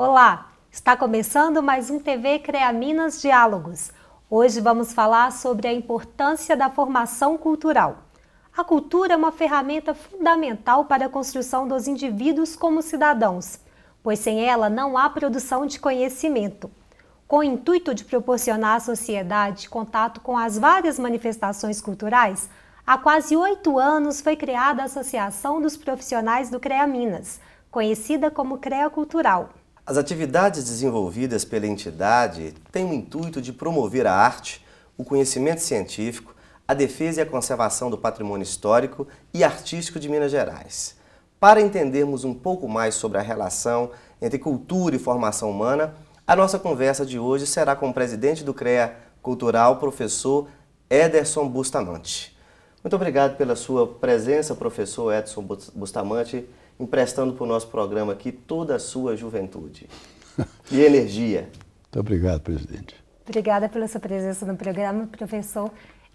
Olá, está começando mais um TV CREA Minas Diálogos. Hoje vamos falar sobre a importância da formação cultural. A cultura é uma ferramenta fundamental para a construção dos indivíduos como cidadãos, pois sem ela não há produção de conhecimento. Com o intuito de proporcionar à sociedade contato com as várias manifestações culturais, há quase oito anos foi criada a Associação dos Profissionais do CREA Minas, conhecida como CREA Cultural. As atividades desenvolvidas pela entidade têm o intuito de promover a arte, o conhecimento científico, a defesa e a conservação do patrimônio histórico e artístico de Minas Gerais. Para entendermos um pouco mais sobre a relação entre cultura e formação humana, a nossa conversa de hoje será com o presidente do CREA Cultural, professor Ederson Bustamante. Muito obrigado pela sua presença, professor Edson Bustamante emprestando para o nosso programa aqui toda a sua juventude e energia. Muito obrigado, presidente. Obrigada pela sua presença no programa, professor.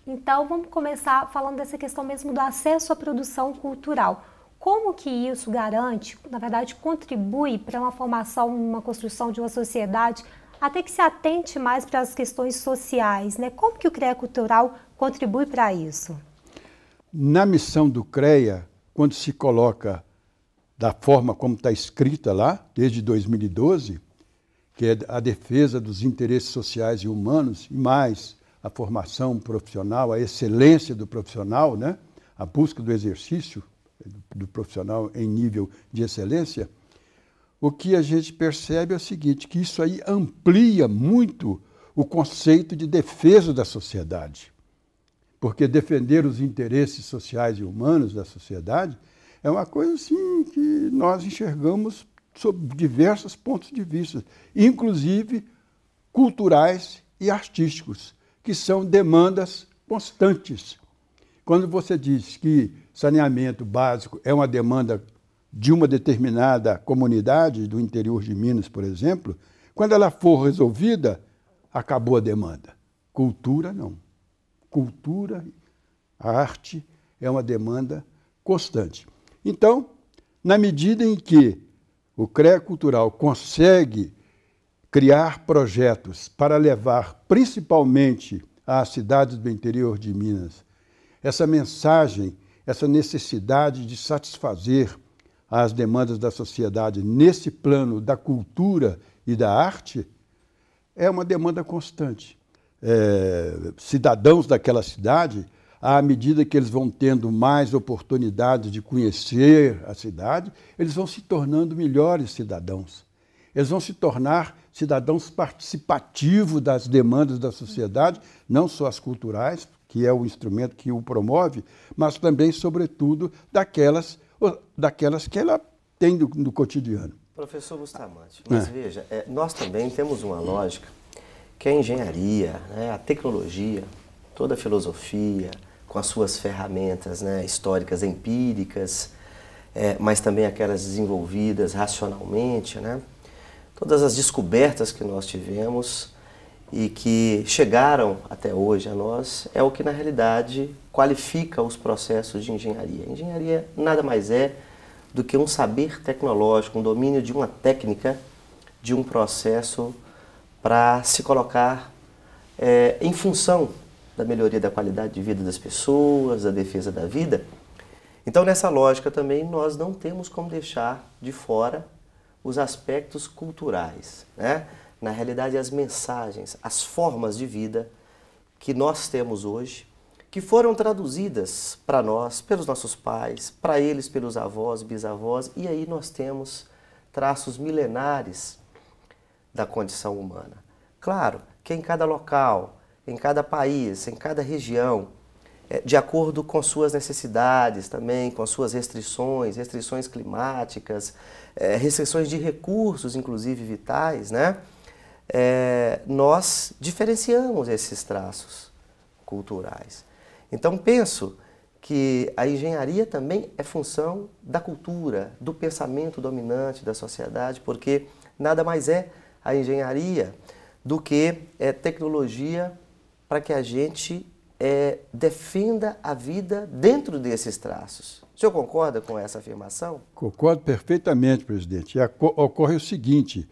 Então, vamos começar falando dessa questão mesmo do acesso à produção cultural. Como que isso garante, na verdade, contribui para uma formação, uma construção de uma sociedade até que se atente mais para as questões sociais, né? Como que o CREA Cultural contribui para isso? Na missão do CREA, quando se coloca da forma como está escrita lá, desde 2012, que é a defesa dos interesses sociais e humanos, e mais a formação profissional, a excelência do profissional, né? a busca do exercício do profissional em nível de excelência, o que a gente percebe é o seguinte, que isso aí amplia muito o conceito de defesa da sociedade. Porque defender os interesses sociais e humanos da sociedade é uma coisa assim que nós enxergamos sob diversos pontos de vista, inclusive culturais e artísticos, que são demandas constantes. Quando você diz que saneamento básico é uma demanda de uma determinada comunidade do interior de Minas, por exemplo, quando ela for resolvida, acabou a demanda. Cultura, não. Cultura, arte é uma demanda constante. Então, na medida em que o CREA Cultural consegue criar projetos para levar principalmente às cidades do interior de Minas essa mensagem, essa necessidade de satisfazer as demandas da sociedade nesse plano da cultura e da arte, é uma demanda constante. É, cidadãos daquela cidade à medida que eles vão tendo mais oportunidades de conhecer a cidade, eles vão se tornando melhores cidadãos. Eles vão se tornar cidadãos participativos das demandas da sociedade, não só as culturais, que é o instrumento que o promove, mas também, sobretudo, daquelas, daquelas que ela tem no, no cotidiano. Professor Bustamante, mas é. veja, é, nós também temos uma lógica que é a engenharia, né, a tecnologia, toda a filosofia, com as suas ferramentas né, históricas empíricas, é, mas também aquelas desenvolvidas racionalmente, né? todas as descobertas que nós tivemos e que chegaram até hoje a nós é o que na realidade qualifica os processos de engenharia. engenharia nada mais é do que um saber tecnológico, um domínio de uma técnica, de um processo para se colocar é, em função da melhoria da qualidade de vida das pessoas, da defesa da vida. Então, nessa lógica também, nós não temos como deixar de fora os aspectos culturais, né? na realidade, as mensagens, as formas de vida que nós temos hoje, que foram traduzidas para nós, pelos nossos pais, para eles, pelos avós, bisavós, e aí nós temos traços milenares da condição humana. Claro que em cada local, em cada país, em cada região, é, de acordo com suas necessidades também, com suas restrições, restrições climáticas, é, restrições de recursos, inclusive vitais, né? É, nós diferenciamos esses traços culturais. Então, penso que a engenharia também é função da cultura, do pensamento dominante da sociedade, porque nada mais é a engenharia do que é, tecnologia para que a gente é, defenda a vida dentro desses traços. O senhor concorda com essa afirmação? Concordo perfeitamente, presidente. E ocorre o seguinte,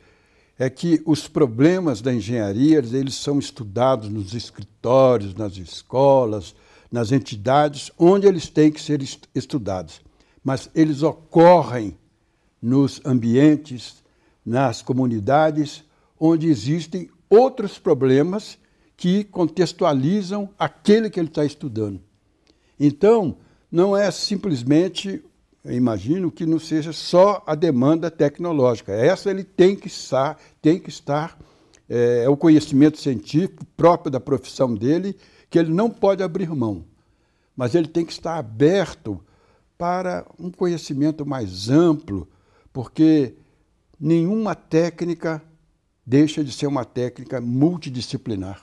é que os problemas da engenharia, eles são estudados nos escritórios, nas escolas, nas entidades onde eles têm que ser estudados. Mas eles ocorrem nos ambientes, nas comunidades onde existem outros problemas que contextualizam aquele que ele está estudando. Então, não é simplesmente, imagino que não seja só a demanda tecnológica. Essa ele tem que estar, tem que estar é, é o conhecimento científico próprio da profissão dele que ele não pode abrir mão. Mas ele tem que estar aberto para um conhecimento mais amplo, porque nenhuma técnica deixa de ser uma técnica multidisciplinar.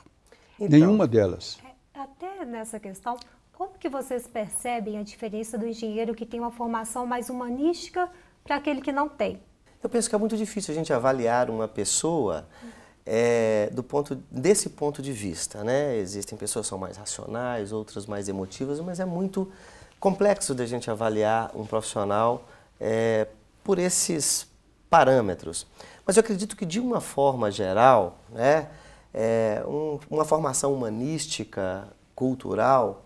Então, Nenhuma delas. É, até nessa questão, como que vocês percebem a diferença do engenheiro que tem uma formação mais humanística para aquele que não tem? Eu penso que é muito difícil a gente avaliar uma pessoa é, do ponto desse ponto de vista, né? Existem pessoas que são mais racionais, outras mais emotivas, mas é muito complexo da gente avaliar um profissional é, por esses parâmetros. Mas eu acredito que de uma forma geral, né? é, um, uma formação humanística, cultural,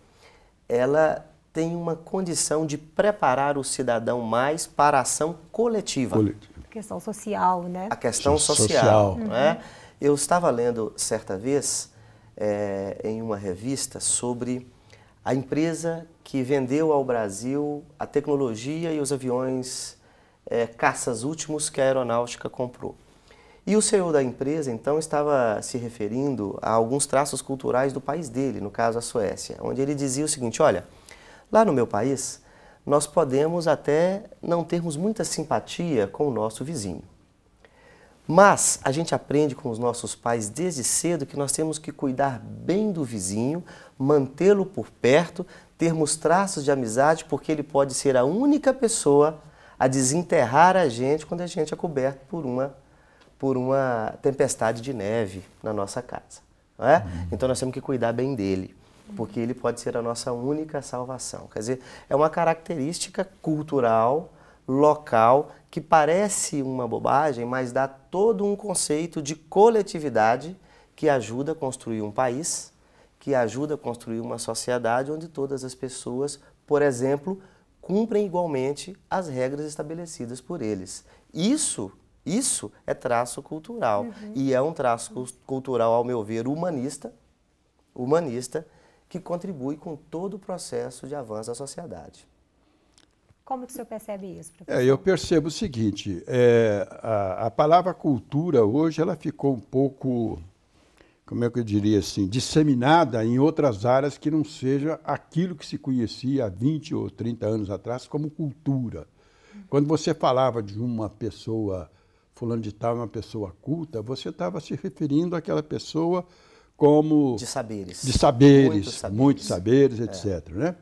ela tem uma condição de preparar o cidadão mais para a ação coletiva. coletiva. A questão social, né? A questão social. social. Uhum. Né? Eu estava lendo certa vez é, em uma revista sobre a empresa que vendeu ao Brasil a tecnologia e os aviões é, caças últimos que a aeronáutica comprou. E o CEO da empresa, então, estava se referindo a alguns traços culturais do país dele, no caso a Suécia, onde ele dizia o seguinte: olha, lá no meu país, nós podemos até não termos muita simpatia com o nosso vizinho. Mas a gente aprende com os nossos pais desde cedo que nós temos que cuidar bem do vizinho, mantê-lo por perto, termos traços de amizade, porque ele pode ser a única pessoa a desenterrar a gente quando a gente é coberto por uma por uma tempestade de neve na nossa casa. Não é? Uhum. Então nós temos que cuidar bem dele, porque ele pode ser a nossa única salvação. Quer dizer, é uma característica cultural, local, que parece uma bobagem, mas dá todo um conceito de coletividade que ajuda a construir um país, que ajuda a construir uma sociedade onde todas as pessoas, por exemplo, cumprem igualmente as regras estabelecidas por eles. Isso isso é traço cultural. Uhum. E é um traço cultural, ao meu ver, humanista, humanista, que contribui com todo o processo de avanço da sociedade. Como que o senhor percebe isso, professor? É, eu percebo o seguinte, é, a, a, palavra cultura hoje ela ficou um pouco, como é que eu diria assim, disseminada em outras áreas que não seja aquilo que se conhecia há 20 ou 30 anos atrás como cultura. Uhum. Quando você falava de uma pessoa fulano de tal é uma pessoa culta, você estava se referindo àquela pessoa como... De saberes. De saberes, muitos saberes, saberes etc. É. Né?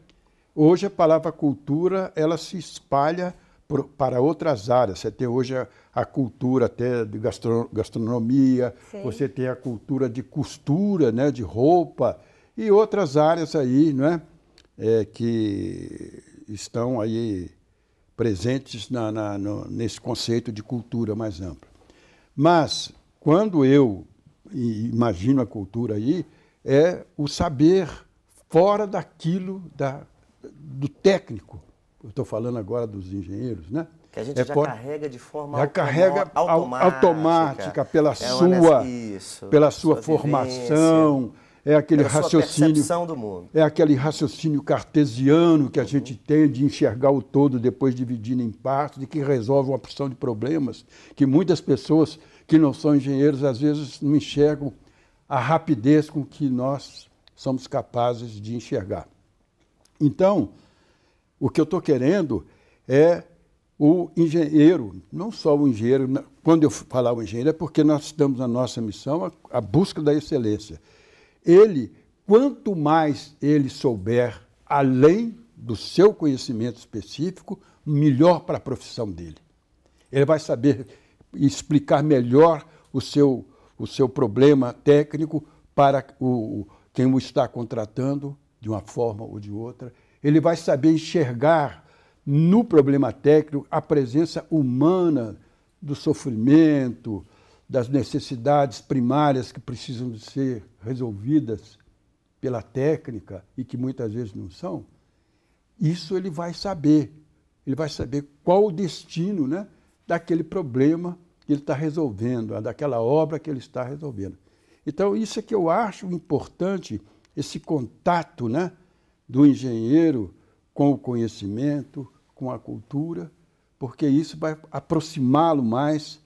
Hoje a palavra cultura, ela se espalha por, para outras áreas. Você tem hoje a, a cultura até de gastro, gastronomia, Sim. você tem a cultura de costura, né, de roupa, e outras áreas aí, não né, é, que estão aí presentes na, na, no, nesse conceito de cultura mais ampla. Mas, quando eu imagino a cultura aí, é o saber fora daquilo da, do técnico. Eu estou falando agora dos engenheiros, né? Que a gente é já por... carrega de forma já carrega automática, automática pela, é sua, Isso, pela sua, sua formação, vivência é aquele raciocínio. do mundo. É aquele raciocínio cartesiano que a uhum. gente tem de enxergar o todo depois dividindo em partes, de que resolve uma porção de problemas que muitas pessoas que não são engenheiros às vezes não enxergam a rapidez com que nós somos capazes de enxergar. Então, o que eu estou querendo é o engenheiro, não só o engenheiro, quando eu falar o engenheiro é porque nós estamos na nossa missão a, a busca da excelência. Ele, quanto mais ele souber além do seu conhecimento específico, melhor para a profissão dele. Ele vai saber explicar melhor o seu, o seu problema técnico para o, quem o está contratando, de uma forma ou de outra. Ele vai saber enxergar no problema técnico a presença humana do sofrimento, das necessidades primárias que precisam ser resolvidas pela técnica e que muitas vezes não são, isso ele vai saber. Ele vai saber qual o destino né, daquele problema que ele está resolvendo, daquela obra que ele está resolvendo. Então, isso é que eu acho importante, esse contato né, do engenheiro com o conhecimento, com a cultura, porque isso vai aproximá-lo mais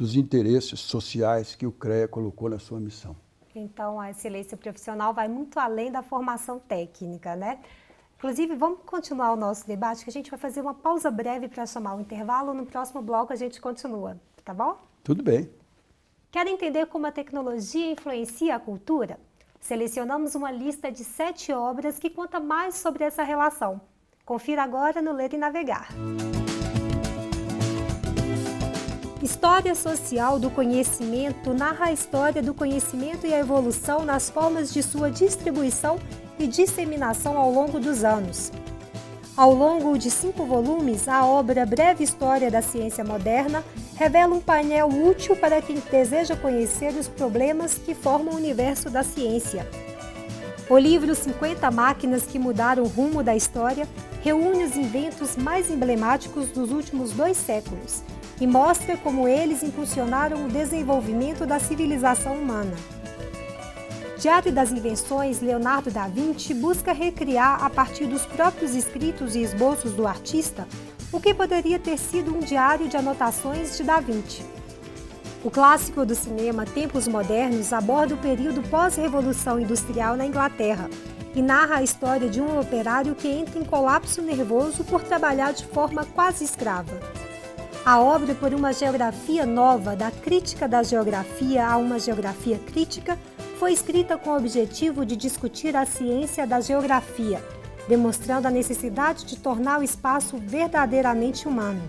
dos interesses sociais que o CREA colocou na sua missão. Então, a excelência profissional vai muito além da formação técnica, né? Inclusive, vamos continuar o nosso debate, que a gente vai fazer uma pausa breve para chamar o intervalo. No próximo bloco, a gente continua, tá bom? Tudo bem. Quer entender como a tecnologia influencia a cultura? Selecionamos uma lista de sete obras que conta mais sobre essa relação. Confira agora no Ler e Navegar. Música História social do conhecimento narra a história do conhecimento e a evolução nas formas de sua distribuição e disseminação ao longo dos anos. Ao longo de cinco volumes, a obra Breve História da Ciência Moderna revela um painel útil para quem deseja conhecer os problemas que formam o universo da ciência. O livro 50 Máquinas que Mudaram o Rumo da História reúne os inventos mais emblemáticos dos últimos dois séculos e mostra como eles impulsionaram o desenvolvimento da civilização humana. Diário das Invenções, Leonardo da Vinci busca recriar, a partir dos próprios escritos e esboços do artista, o que poderia ter sido um diário de anotações de Da Vinci. O clássico do cinema Tempos Modernos aborda o período pós-revolução industrial na Inglaterra e narra a história de um operário que entra em colapso nervoso por trabalhar de forma quase escrava. A obra por uma geografia nova, da crítica da geografia a uma geografia crítica, foi escrita com o objetivo de discutir a ciência da geografia, demonstrando a necessidade de tornar o espaço verdadeiramente humano.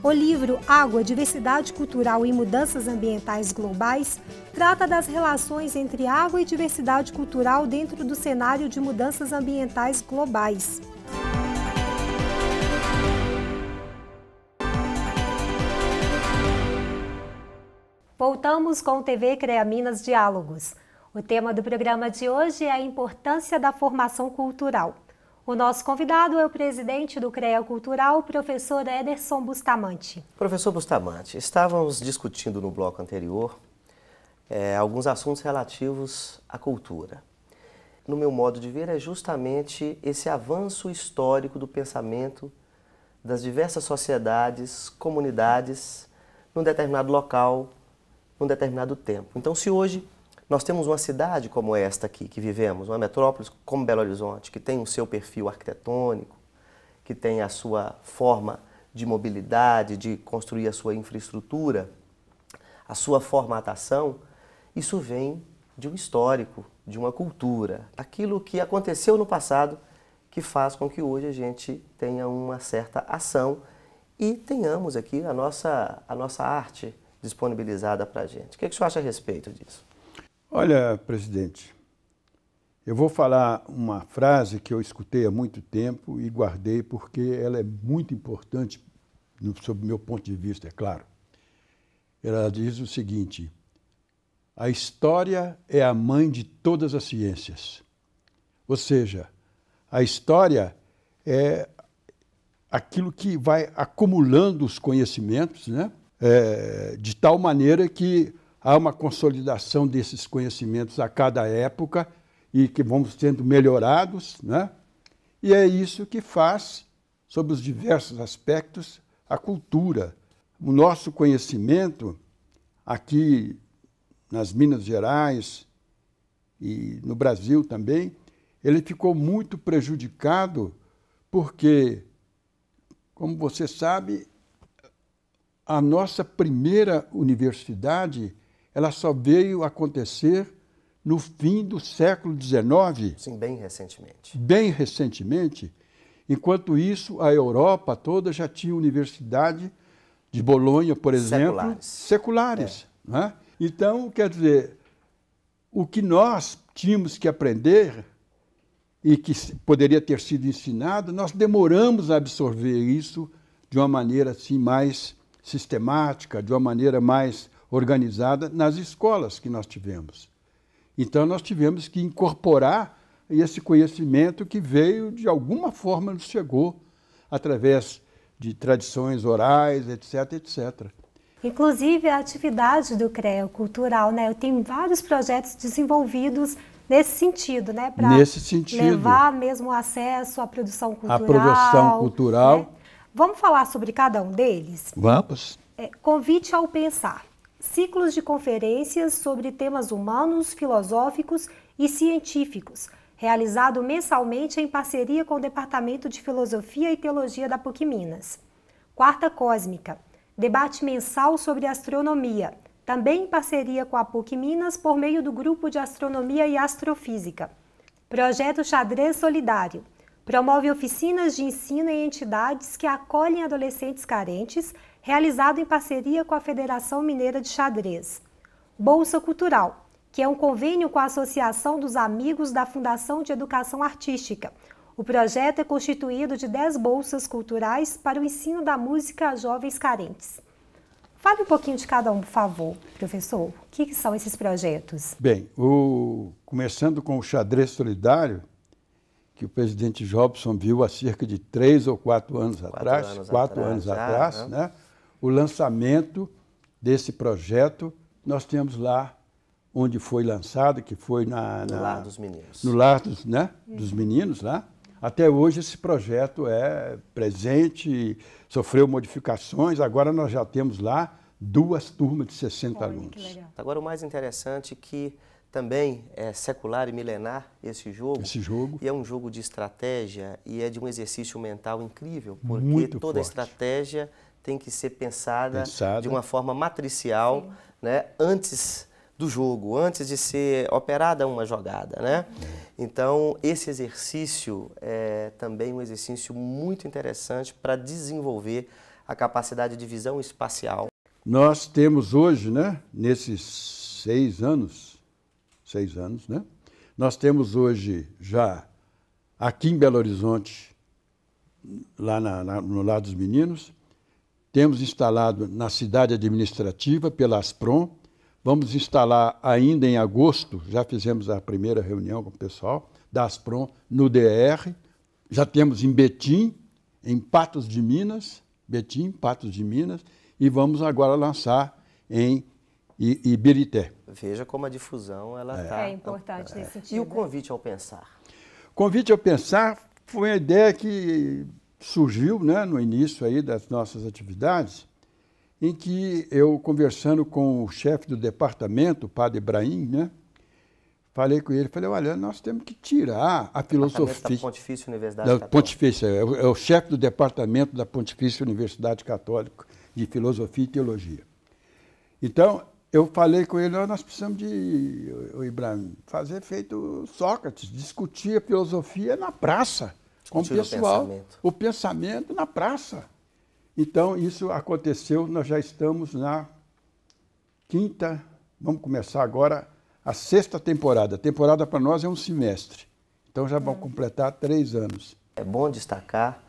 O livro Água, Diversidade Cultural e Mudanças Ambientais Globais trata das relações entre água e diversidade cultural dentro do cenário de mudanças ambientais globais. Voltamos com o TV CREA Minas Diálogos. O tema do programa de hoje é a importância da formação cultural. O nosso convidado é o presidente do CREA Cultural, professor Ederson Bustamante. Professor Bustamante, estávamos discutindo no bloco anterior é, alguns assuntos relativos à cultura. No meu modo de ver, é justamente esse avanço histórico do pensamento das diversas sociedades, comunidades, num determinado local, num determinado tempo. Então, se hoje nós temos uma cidade como esta aqui, que vivemos, uma metrópole como Belo Horizonte, que tem o seu perfil arquitetônico, que tem a sua forma de mobilidade, de construir a sua infraestrutura, a sua formatação, isso vem de um histórico, de uma cultura, aquilo que aconteceu no passado que faz com que hoje a gente tenha uma certa ação e tenhamos aqui a nossa, a nossa arte, disponibilizada para a gente. O que, que o senhor acha a respeito disso? Olha, presidente, eu vou falar uma frase que eu escutei há muito tempo e guardei porque ela é muito importante no, sob meu ponto de vista, é claro. Ela diz o seguinte: a história é a mãe de todas as ciências. Ou seja, a história é aquilo que vai acumulando os conhecimentos, né? é, de tal maneira que há uma consolidação desses conhecimentos a cada época e que vamos sendo melhorados, né? E é isso que faz, sob os diversos aspectos, a cultura. O nosso conhecimento aqui nas Minas Gerais e no Brasil também, ele ficou muito prejudicado porque, como você sabe, a nossa primeira universidade ela só veio acontecer no fim do século XIX. Sim, bem recentemente. Bem recentemente. Enquanto isso, a Europa toda já tinha universidade de Bolonha, por exemplo, seculares. seculares é. né? Então, quer dizer, o que nós tínhamos que aprender e que poderia ter sido ensinado, nós demoramos a absorver isso de uma maneira assim mais sistemática, de uma maneira mais organizada nas escolas que nós tivemos. Então, nós tivemos que incorporar esse conhecimento que veio, de alguma forma, nos chegou através de tradições orais, etc., etc. Inclusive, a atividade do CREO cultural, né? Eu tenho vários projetos desenvolvidos nesse sentido, né? Para levar mesmo acesso à produção cultural. À produção cultural. Né? Vamos falar sobre cada um deles? Vamos. É, convite ao pensar. Ciclos de conferências sobre temas humanos, filosóficos e científicos, realizado mensalmente em parceria com o Departamento de Filosofia e Teologia da PUC Minas. Quarta Cósmica, debate mensal sobre astronomia, também em parceria com a PUC Minas por meio do Grupo de Astronomia e Astrofísica. Projeto Xadrez Solidário, Promove oficinas de ensino em entidades que acolhem adolescentes carentes, realizado em parceria com a Federação Mineira de Xadrez. Bolsa Cultural, que é um convênio com a Associação dos Amigos da Fundação de Educação Artística. O projeto é constituído de 10 bolsas culturais para o ensino da música a jovens carentes. Fale um pouquinho de cada um, por favor, professor. O que, que são esses projetos? Bem, o... começando com o Xadrez Solidário, que o presidente Jobson viu há cerca de três ou quatro anos quatro atrás, anos quatro atrás, anos já, ah, atrás, né? o lançamento desse projeto, nós temos lá onde foi lançado, que foi na, na no Lar dos Meninos. No Lar dos, né? dos Meninos lá. Até hoje esse projeto é presente, sofreu modificações, agora nós já temos lá duas turmas de 60 Olha, alunos. Agora o mais interessante é que também é secular e milenar esse jogo. Esse jogo. E é um jogo de estratégia e é de um exercício mental incrível, porque Muito toda estratégia tem que ser pensada, pensada. de uma forma matricial, né, antes do jogo, antes de ser operada uma jogada, né? É. Então, esse exercício é também um exercício muito interessante para desenvolver a capacidade de visão espacial. Nós temos hoje, né, nesses seis anos, seis anos, né? Nós temos hoje já aqui em Belo Horizonte, lá na, na, no lado dos meninos, temos instalado na cidade administrativa pela Asprom, vamos instalar ainda em agosto, já fizemos a primeira reunião com o pessoal da Asprom no DR, já temos em Betim, em Patos de Minas, Betim, Patos de Minas, e vamos agora lançar em e, e Birité. Veja como a difusão ela está. É. Tá é. importante nesse é. sentido. E o né? convite ao pensar? Convite ao pensar foi uma ideia que surgiu né, no início aí das nossas atividades, em que eu, conversando com o chefe do departamento, o padre Ibrahim, né, falei com ele, falei, olha, nós temos que tirar a filosofia... Da Pontifícia Universidade da Católica. Pontifícia, é o, é o chefe do departamento da Pontifícia Universidade Católica de Filosofia e Teologia. Então, eu falei com ele, nós precisamos de, o Ibrahim, fazer feito Sócrates, discutir a filosofia na praça, com o pessoal, o pensamento. o pensamento na praça. Então, isso aconteceu, nós já estamos na quinta, vamos começar agora a sexta temporada. A temporada para nós é um semestre, então já vão hum. completar três anos. É bom destacar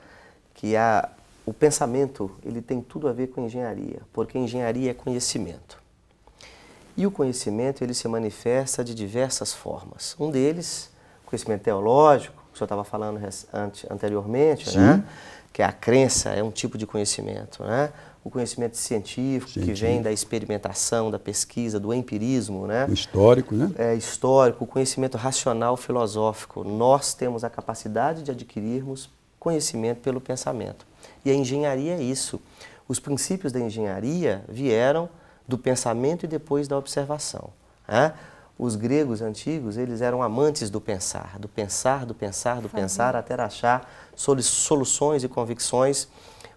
que a, o pensamento ele tem tudo a ver com engenharia, porque engenharia é conhecimento. E o conhecimento ele se manifesta de diversas formas. Um deles, o conhecimento teológico, que o senhor estava falando anteriormente, que né? que a crença é um tipo de conhecimento. Né? O conhecimento científico, que vem da experimentação, da pesquisa, do empirismo. Né? O histórico, né? É, histórico, o conhecimento racional filosófico. Nós temos a capacidade de adquirirmos conhecimento pelo pensamento. E a engenharia é isso. Os princípios da engenharia vieram do pensamento e depois da observação. Né? Os gregos antigos, eles eram amantes do pensar, do pensar, do pensar, do pensar, até achar soluções e convicções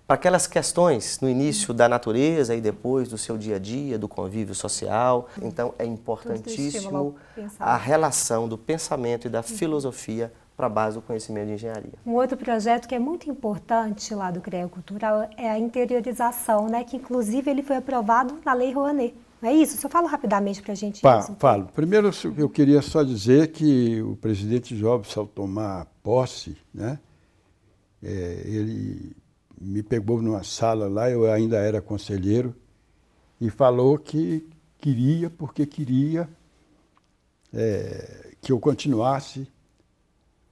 para aquelas questões no início da natureza e depois do seu dia a dia, do convívio social. Então é importantíssimo a relação do pensamento e da uhum. filosofia para a base do conhecimento de engenharia. Um outro projeto que é muito importante lá do CREA Cultural é a interiorização, né? que inclusive ele foi aprovado na Lei Rouanet. Não é isso? Só fala rapidamente para a gente. Pa, isso. Falo. Primeiro, eu queria só dizer que o presidente Jobs, ao tomar posse, né, é, ele me pegou numa sala lá, eu ainda era conselheiro, e falou que queria, porque queria é, que eu continuasse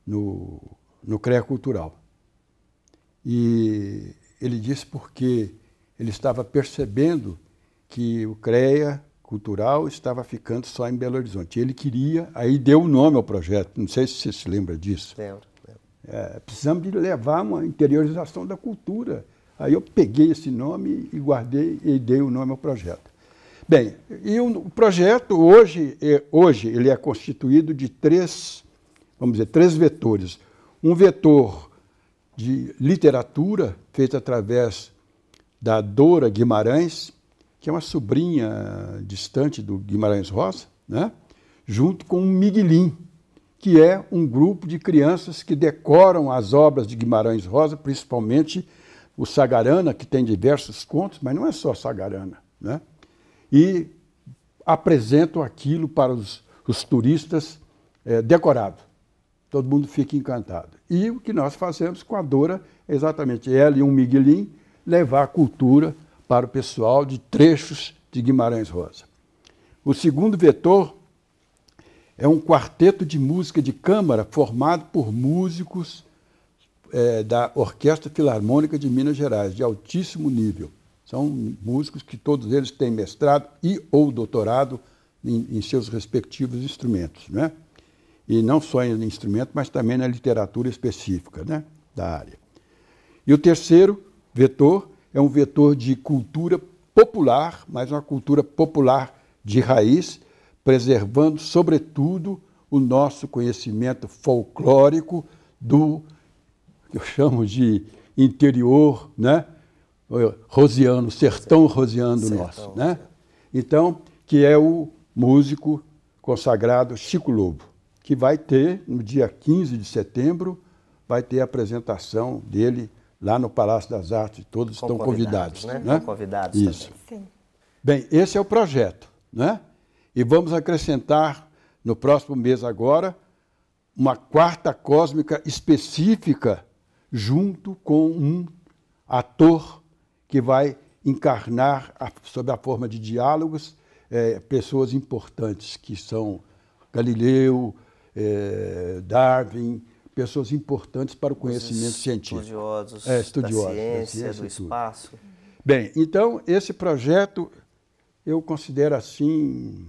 no, no CREA Cultural. E ele disse porque ele estava percebendo que o CREA Cultural estava ficando só em Belo Horizonte. Ele queria, aí deu o nome ao projeto, não sei se você se lembra disso. É, precisamos de levar uma interiorização da cultura. Aí eu peguei esse nome e guardei e dei o nome ao projeto. Bem, e o projeto hoje, é, hoje ele é constituído de três vamos dizer, três vetores. Um vetor de literatura, feito através da Dora Guimarães, que é uma sobrinha distante do Guimarães Rosa, né? junto com o Miguelim, que é um grupo de crianças que decoram as obras de Guimarães Rosa, principalmente o Sagarana, que tem diversos contos, mas não é só Sagarana, né? e apresentam aquilo para os, os turistas é, decorado. Todo mundo fica encantado. E o que nós fazemos com a Dora, exatamente ela e um Miguelinho, levar a cultura para o pessoal de trechos de Guimarães Rosa. O segundo vetor é um quarteto de música de câmara formado por músicos é, da Orquestra Filarmônica de Minas Gerais, de altíssimo nível. São músicos que todos eles têm mestrado e ou doutorado em, em seus respectivos instrumentos. Né? e não só em instrumento, mas também na literatura específica né, da área. E o terceiro vetor é um vetor de cultura popular, mas uma cultura popular de raiz, preservando, sobretudo, o nosso conhecimento folclórico do que eu chamo de interior, né? Rosiano, sertão rosiano sertão, nosso, né? Então, que é o músico consagrado Chico Lobo que vai ter, no dia 15 de setembro, vai ter a apresentação dele lá no Palácio das Artes. Todos Com estão convidados. Né? né? convidados Isso. Também. Sim. Bem, esse é o projeto. Né? E vamos acrescentar, no próximo mês agora, uma quarta cósmica específica junto com um ator que vai encarnar, a, sob a forma de diálogos, é, pessoas importantes que são Galileu, é, Darwin, pessoas importantes para o conhecimento Os científico. Estudiosos, é, estudiosos da ciência, da ciência do espaço. Bem, então esse projeto eu considero assim,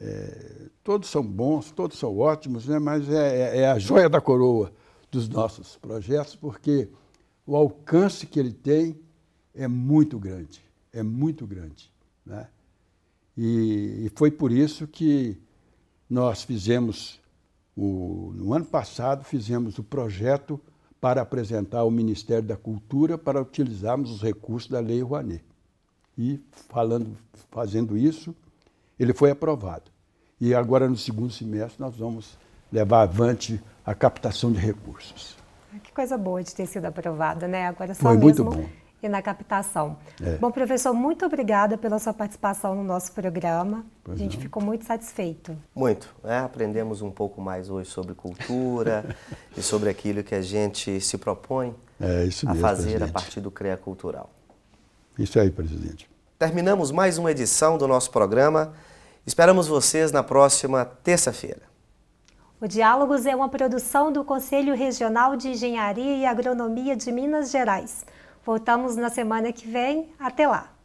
é, todos são bons, todos são ótimos, né? mas é, é, é, a joia da coroa dos nossos projetos, porque o alcance que ele tem é muito grande, é muito grande. Né? E, e foi por isso que nós fizemos o, no ano passado, fizemos o projeto para apresentar ao Ministério da Cultura para utilizarmos os recursos da Lei Rouanet. E, falando, fazendo isso, ele foi aprovado. E agora, no segundo semestre, nós vamos levar avante a captação de recursos. Ah, que coisa boa de ter sido aprovado, né? Agora só Foi mesmo... muito bom e na captação. É. Bom, professor, muito obrigada pela sua participação no nosso programa. Pois a gente não. ficou muito satisfeito. Muito. Né? Aprendemos um pouco mais hoje sobre cultura e sobre aquilo que a gente se propõe é, mesmo, a fazer presidente. a partir do CREA Cultural. Isso aí, presidente. Terminamos mais uma edição do nosso programa. Esperamos vocês na próxima terça-feira. O Diálogos é uma produção do Conselho Regional de Engenharia e Agronomia de Minas Gerais. Voltamos na semana que vem. Até lá!